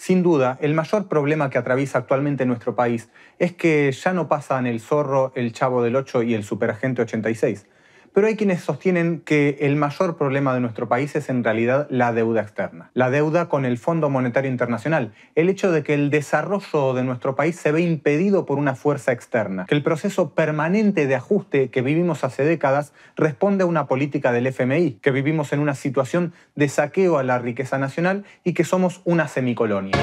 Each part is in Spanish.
Sin duda, el mayor problema que atraviesa actualmente nuestro país es que ya no pasan el zorro, el chavo del 8 y el superagente 86 pero hay quienes sostienen que el mayor problema de nuestro país es en realidad la deuda externa, la deuda con el Fondo Monetario Internacional, el hecho de que el desarrollo de nuestro país se ve impedido por una fuerza externa, que el proceso permanente de ajuste que vivimos hace décadas responde a una política del FMI, que vivimos en una situación de saqueo a la riqueza nacional y que somos una semicolonia.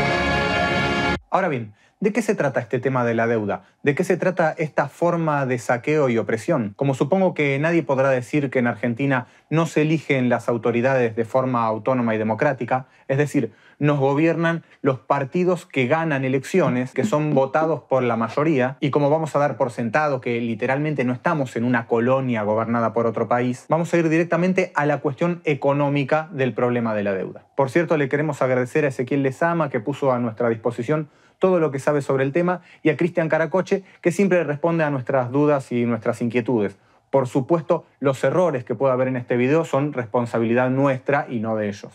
Ahora bien, ¿De qué se trata este tema de la deuda? ¿De qué se trata esta forma de saqueo y opresión? Como supongo que nadie podrá decir que en Argentina no se eligen las autoridades de forma autónoma y democrática, es decir, nos gobiernan los partidos que ganan elecciones, que son votados por la mayoría, y como vamos a dar por sentado que literalmente no estamos en una colonia gobernada por otro país, vamos a ir directamente a la cuestión económica del problema de la deuda. Por cierto, le queremos agradecer a Ezequiel Lezama que puso a nuestra disposición todo lo que sabe sobre el tema, y a Cristian Caracoche, que siempre responde a nuestras dudas y nuestras inquietudes. Por supuesto, los errores que pueda haber en este video son responsabilidad nuestra y no de ellos.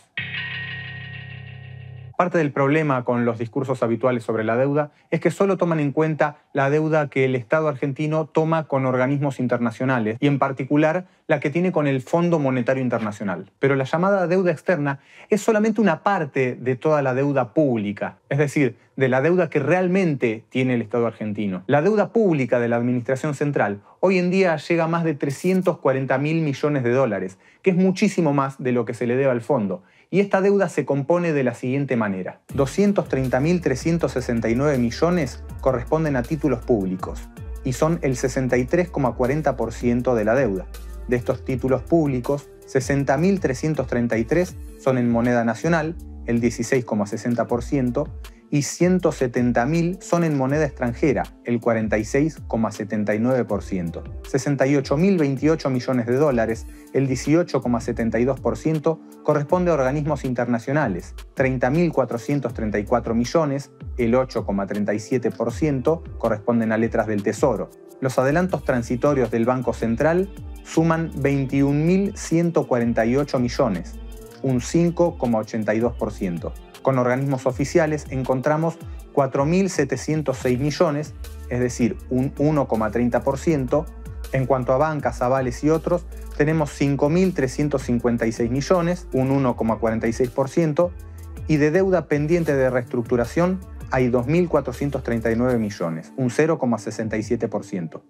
Parte del problema con los discursos habituales sobre la deuda es que solo toman en cuenta la deuda que el Estado argentino toma con organismos internacionales y en particular la que tiene con el Fondo Monetario Internacional. Pero la llamada deuda externa es solamente una parte de toda la deuda pública, es decir, de la deuda que realmente tiene el Estado argentino. La deuda pública de la Administración Central hoy en día llega a más de 340 mil millones de dólares, que es muchísimo más de lo que se le debe al fondo. Y esta deuda se compone de la siguiente manera. 230.369 millones corresponden a títulos públicos y son el 63,40% de la deuda. De estos títulos públicos, 60.333 son en moneda nacional, el 16,60%, y 170.000 son en moneda extranjera, el 46,79%. 68.028 millones de dólares, el 18,72%, corresponde a organismos internacionales, 30.434 millones, el 8,37%, corresponden a letras del Tesoro. Los adelantos transitorios del Banco Central suman 21.148 millones, un 5,82% con organismos oficiales, encontramos 4.706 millones, es decir, un 1,30%. En cuanto a bancas, avales y otros, tenemos 5.356 millones, un 1,46%, y de deuda pendiente de reestructuración hay 2.439 millones, un 0,67%.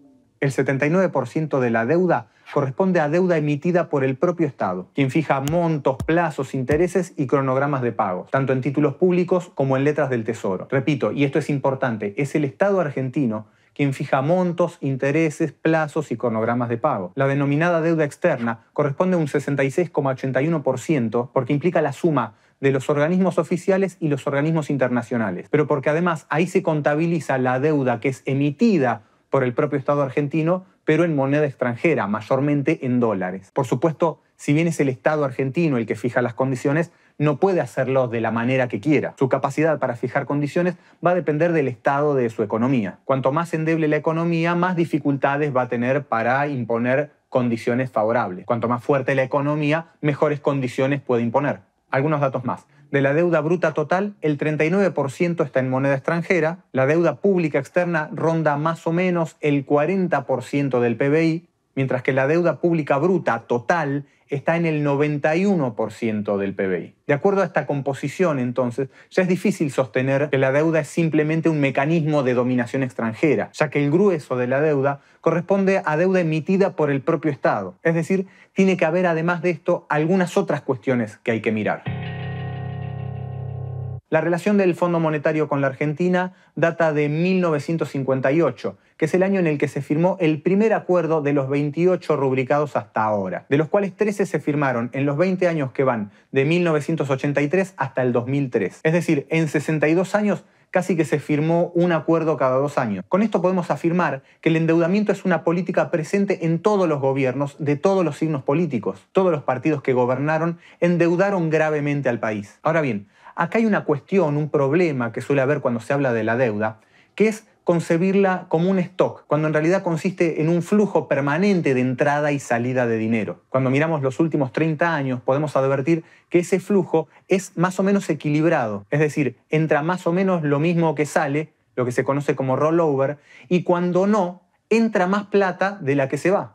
El 79% de la deuda corresponde a deuda emitida por el propio Estado, quien fija montos, plazos, intereses y cronogramas de pago, tanto en títulos públicos como en letras del Tesoro. Repito, y esto es importante, es el Estado argentino quien fija montos, intereses, plazos y cronogramas de pago. La denominada deuda externa corresponde a un 66,81% porque implica la suma de los organismos oficiales y los organismos internacionales, pero porque además ahí se contabiliza la deuda que es emitida por el propio Estado argentino, pero en moneda extranjera, mayormente en dólares. Por supuesto, si bien es el Estado argentino el que fija las condiciones, no puede hacerlo de la manera que quiera. Su capacidad para fijar condiciones va a depender del estado de su economía. Cuanto más endeble la economía, más dificultades va a tener para imponer condiciones favorables. Cuanto más fuerte la economía, mejores condiciones puede imponer. Algunos datos más de la deuda bruta total, el 39% está en moneda extranjera, la deuda pública externa ronda más o menos el 40% del PBI, mientras que la deuda pública bruta total está en el 91% del PBI. De acuerdo a esta composición, entonces, ya es difícil sostener que la deuda es simplemente un mecanismo de dominación extranjera, ya que el grueso de la deuda corresponde a deuda emitida por el propio Estado. Es decir, tiene que haber además de esto algunas otras cuestiones que hay que mirar. La relación del Fondo Monetario con la Argentina data de 1958, que es el año en el que se firmó el primer acuerdo de los 28 rubricados hasta ahora, de los cuales 13 se firmaron en los 20 años que van de 1983 hasta el 2003. Es decir, en 62 años casi que se firmó un acuerdo cada dos años. Con esto podemos afirmar que el endeudamiento es una política presente en todos los gobiernos de todos los signos políticos. Todos los partidos que gobernaron endeudaron gravemente al país. Ahora bien, Acá hay una cuestión, un problema que suele haber cuando se habla de la deuda, que es concebirla como un stock, cuando en realidad consiste en un flujo permanente de entrada y salida de dinero. Cuando miramos los últimos 30 años podemos advertir que ese flujo es más o menos equilibrado, es decir, entra más o menos lo mismo que sale, lo que se conoce como rollover, y cuando no, entra más plata de la que se va.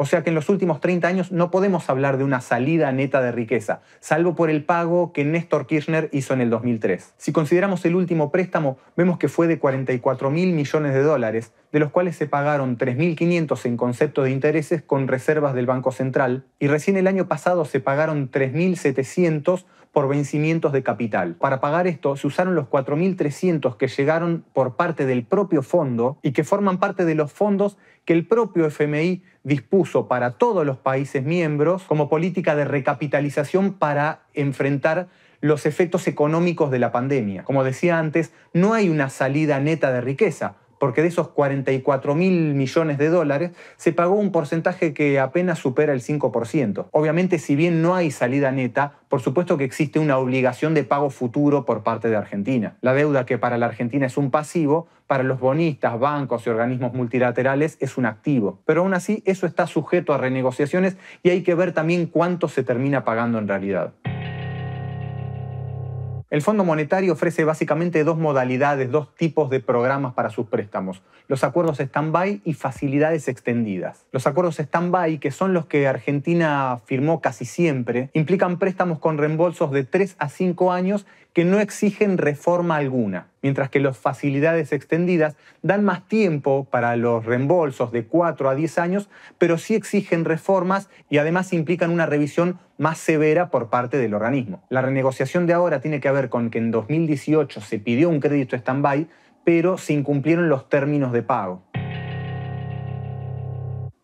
O sea que en los últimos 30 años no podemos hablar de una salida neta de riqueza, salvo por el pago que Néstor Kirchner hizo en el 2003. Si consideramos el último préstamo, vemos que fue de 44 mil millones de dólares, de los cuales se pagaron 3.500 en concepto de intereses con reservas del Banco Central y recién el año pasado se pagaron 3.700 por vencimientos de capital. Para pagar esto se usaron los 4.300 que llegaron por parte del propio fondo y que forman parte de los fondos que el propio FMI dispuso para todos los países miembros como política de recapitalización para enfrentar los efectos económicos de la pandemia. Como decía antes, no hay una salida neta de riqueza porque de esos 44 mil millones de dólares se pagó un porcentaje que apenas supera el 5%. Obviamente, si bien no hay salida neta, por supuesto que existe una obligación de pago futuro por parte de Argentina. La deuda que para la Argentina es un pasivo, para los bonistas, bancos y organismos multilaterales es un activo. Pero aún así, eso está sujeto a renegociaciones y hay que ver también cuánto se termina pagando en realidad. El Fondo Monetario ofrece básicamente dos modalidades, dos tipos de programas para sus préstamos, los acuerdos stand-by y facilidades extendidas. Los acuerdos stand-by, que son los que Argentina firmó casi siempre, implican préstamos con reembolsos de 3 a 5 años que no exigen reforma alguna, mientras que las facilidades extendidas dan más tiempo para los reembolsos de 4 a 10 años, pero sí exigen reformas y además implican una revisión más severa por parte del organismo. La renegociación de ahora tiene que ver con que en 2018 se pidió un crédito stand-by, pero se incumplieron los términos de pago.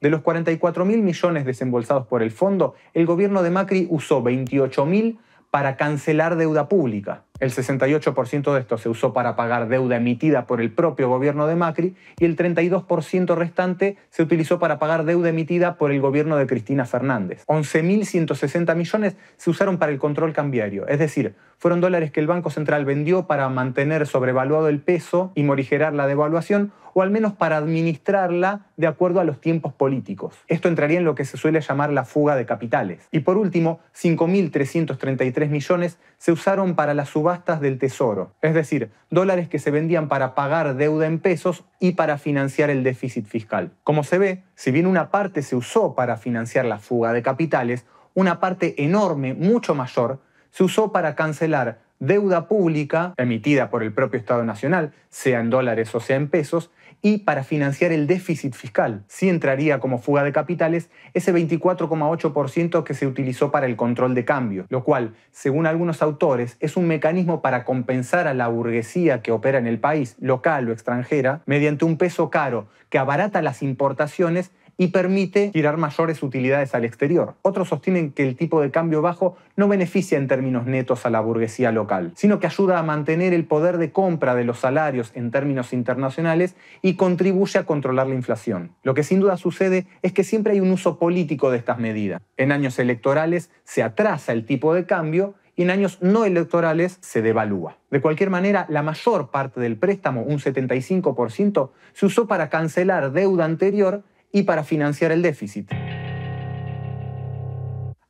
De los 44 mil millones desembolsados por el fondo, el gobierno de Macri usó 28.000 para cancelar deuda pública. El 68% de esto se usó para pagar deuda emitida por el propio gobierno de Macri y el 32% restante se utilizó para pagar deuda emitida por el gobierno de Cristina Fernández. 11.160 millones se usaron para el control cambiario, es decir, fueron dólares que el Banco Central vendió para mantener sobrevaluado el peso y morigerar la devaluación o al menos para administrarla de acuerdo a los tiempos políticos. Esto entraría en lo que se suele llamar la fuga de capitales. Y por último, 5.333 millones se usaron para las subastas del Tesoro, es decir, dólares que se vendían para pagar deuda en pesos y para financiar el déficit fiscal. Como se ve, si bien una parte se usó para financiar la fuga de capitales, una parte enorme, mucho mayor, se usó para cancelar deuda pública emitida por el propio Estado Nacional, sea en dólares o sea en pesos, y para financiar el déficit fiscal. Sí entraría como fuga de capitales ese 24,8% que se utilizó para el control de cambio, lo cual, según algunos autores, es un mecanismo para compensar a la burguesía que opera en el país, local o extranjera, mediante un peso caro que abarata las importaciones y permite tirar mayores utilidades al exterior. Otros sostienen que el tipo de cambio bajo no beneficia en términos netos a la burguesía local, sino que ayuda a mantener el poder de compra de los salarios en términos internacionales y contribuye a controlar la inflación. Lo que sin duda sucede es que siempre hay un uso político de estas medidas. En años electorales se atrasa el tipo de cambio y en años no electorales se devalúa. De cualquier manera, la mayor parte del préstamo, un 75%, se usó para cancelar deuda anterior y para financiar el déficit.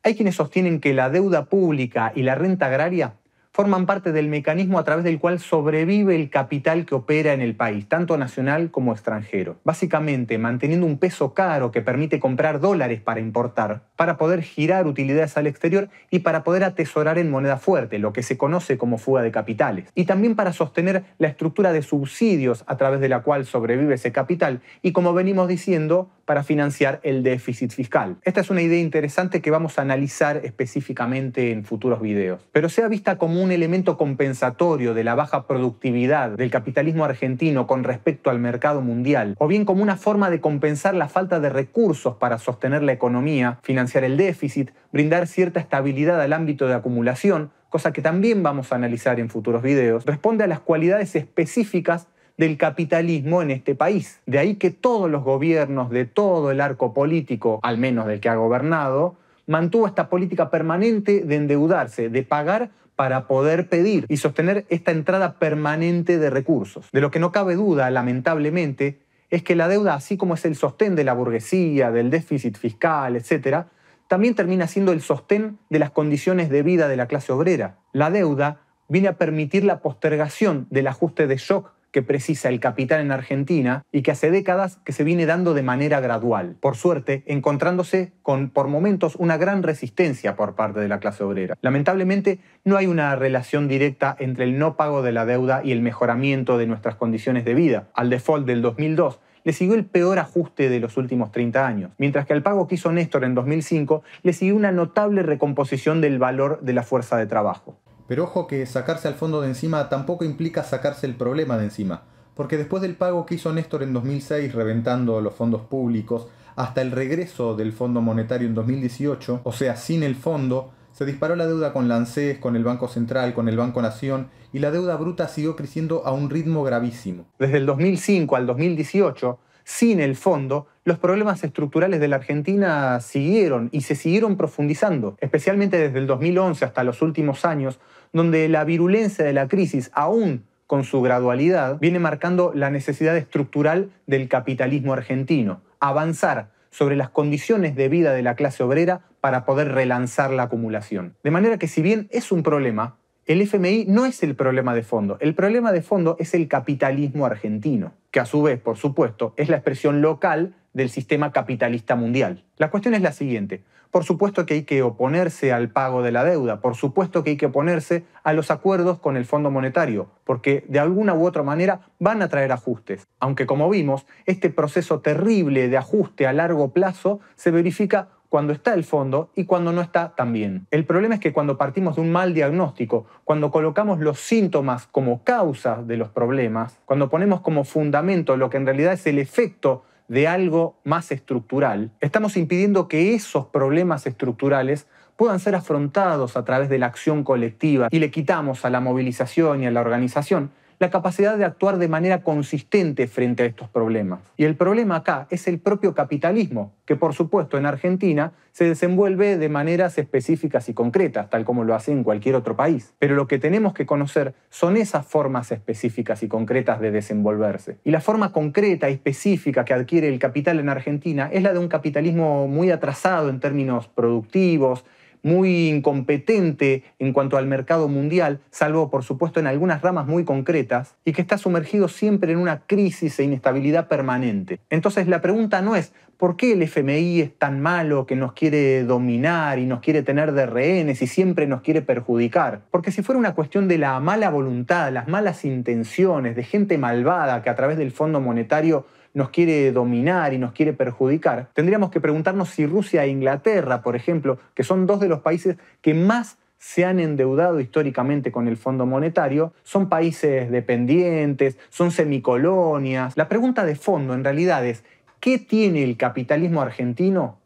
Hay quienes sostienen que la deuda pública y la renta agraria forman parte del mecanismo a través del cual sobrevive el capital que opera en el país, tanto nacional como extranjero. Básicamente, manteniendo un peso caro que permite comprar dólares para importar, para poder girar utilidades al exterior y para poder atesorar en moneda fuerte, lo que se conoce como fuga de capitales. Y también para sostener la estructura de subsidios a través de la cual sobrevive ese capital y, como venimos diciendo, para financiar el déficit fiscal. Esta es una idea interesante que vamos a analizar específicamente en futuros videos, pero sea vista como un elemento compensatorio de la baja productividad del capitalismo argentino con respecto al mercado mundial, o bien como una forma de compensar la falta de recursos para sostener la economía, financiar el déficit, brindar cierta estabilidad al ámbito de acumulación, cosa que también vamos a analizar en futuros videos, responde a las cualidades específicas del capitalismo en este país. De ahí que todos los gobiernos de todo el arco político, al menos del que ha gobernado, mantuvo esta política permanente de endeudarse, de pagar para poder pedir y sostener esta entrada permanente de recursos. De lo que no cabe duda, lamentablemente, es que la deuda, así como es el sostén de la burguesía, del déficit fiscal, etcétera, también termina siendo el sostén de las condiciones de vida de la clase obrera. La deuda viene a permitir la postergación del ajuste de shock que precisa el capital en Argentina y que hace décadas que se viene dando de manera gradual, por suerte encontrándose con por momentos una gran resistencia por parte de la clase obrera. Lamentablemente no hay una relación directa entre el no pago de la deuda y el mejoramiento de nuestras condiciones de vida. Al default del 2002 le siguió el peor ajuste de los últimos 30 años, mientras que al pago que hizo Néstor en 2005 le siguió una notable recomposición del valor de la fuerza de trabajo. Pero ojo que sacarse al fondo de encima tampoco implica sacarse el problema de encima, porque después del pago que hizo Néstor en 2006 reventando los fondos públicos, hasta el regreso del Fondo Monetario en 2018, o sea, sin el fondo, se disparó la deuda con la con el Banco Central, con el Banco Nación, y la deuda bruta siguió creciendo a un ritmo gravísimo. Desde el 2005 al 2018, sin el fondo, los problemas estructurales de la Argentina siguieron y se siguieron profundizando, especialmente desde el 2011 hasta los últimos años, donde la virulencia de la crisis, aún con su gradualidad, viene marcando la necesidad estructural del capitalismo argentino, avanzar sobre las condiciones de vida de la clase obrera para poder relanzar la acumulación. De manera que si bien es un problema, el FMI no es el problema de fondo, el problema de fondo es el capitalismo argentino, que a su vez, por supuesto, es la expresión local del sistema capitalista mundial. La cuestión es la siguiente. Por supuesto que hay que oponerse al pago de la deuda, por supuesto que hay que oponerse a los acuerdos con el Fondo Monetario, porque de alguna u otra manera van a traer ajustes. Aunque como vimos, este proceso terrible de ajuste a largo plazo se verifica cuando está el fondo y cuando no está también. El problema es que cuando partimos de un mal diagnóstico, cuando colocamos los síntomas como causa de los problemas, cuando ponemos como fundamento lo que en realidad es el efecto de algo más estructural, estamos impidiendo que esos problemas estructurales puedan ser afrontados a través de la acción colectiva y le quitamos a la movilización y a la organización la capacidad de actuar de manera consistente frente a estos problemas. Y el problema acá es el propio capitalismo, que por supuesto en Argentina se desenvuelve de maneras específicas y concretas, tal como lo hace en cualquier otro país. Pero lo que tenemos que conocer son esas formas específicas y concretas de desenvolverse. Y la forma concreta y específica que adquiere el capital en Argentina es la de un capitalismo muy atrasado en términos productivos, muy incompetente en cuanto al mercado mundial, salvo por supuesto en algunas ramas muy concretas, y que está sumergido siempre en una crisis e inestabilidad permanente. Entonces la pregunta no es ¿por qué el FMI es tan malo que nos quiere dominar y nos quiere tener de rehenes y siempre nos quiere perjudicar? Porque si fuera una cuestión de la mala voluntad, las malas intenciones de gente malvada que a través del Fondo Monetario nos quiere dominar y nos quiere perjudicar, tendríamos que preguntarnos si Rusia e Inglaterra, por ejemplo, que son dos de los países que más se han endeudado históricamente con el Fondo Monetario, son países dependientes, son semicolonias. La pregunta de fondo en realidad es, ¿qué tiene el capitalismo argentino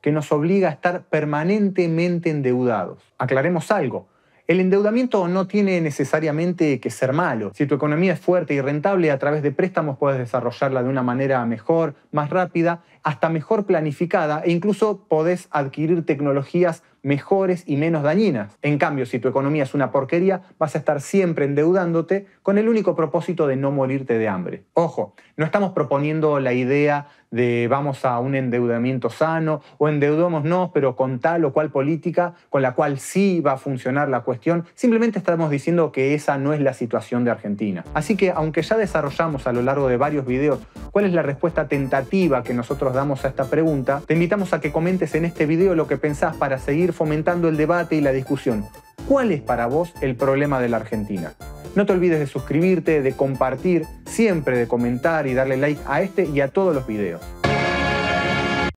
que nos obliga a estar permanentemente endeudados? Aclaremos algo, el endeudamiento no tiene necesariamente que ser malo. Si tu economía es fuerte y rentable, a través de préstamos puedes desarrollarla de una manera mejor, más rápida hasta mejor planificada e incluso podés adquirir tecnologías mejores y menos dañinas. En cambio, si tu economía es una porquería, vas a estar siempre endeudándote con el único propósito de no morirte de hambre. Ojo, no estamos proponiendo la idea de vamos a un endeudamiento sano o endeudémonos pero con tal o cual política con la cual sí va a funcionar la cuestión. Simplemente estamos diciendo que esa no es la situación de Argentina. Así que, aunque ya desarrollamos a lo largo de varios videos cuál es la respuesta tentativa que nosotros damos a esta pregunta, te invitamos a que comentes en este video lo que pensás para seguir fomentando el debate y la discusión. ¿Cuál es para vos el problema de la Argentina? No te olvides de suscribirte, de compartir, siempre de comentar y darle like a este y a todos los videos.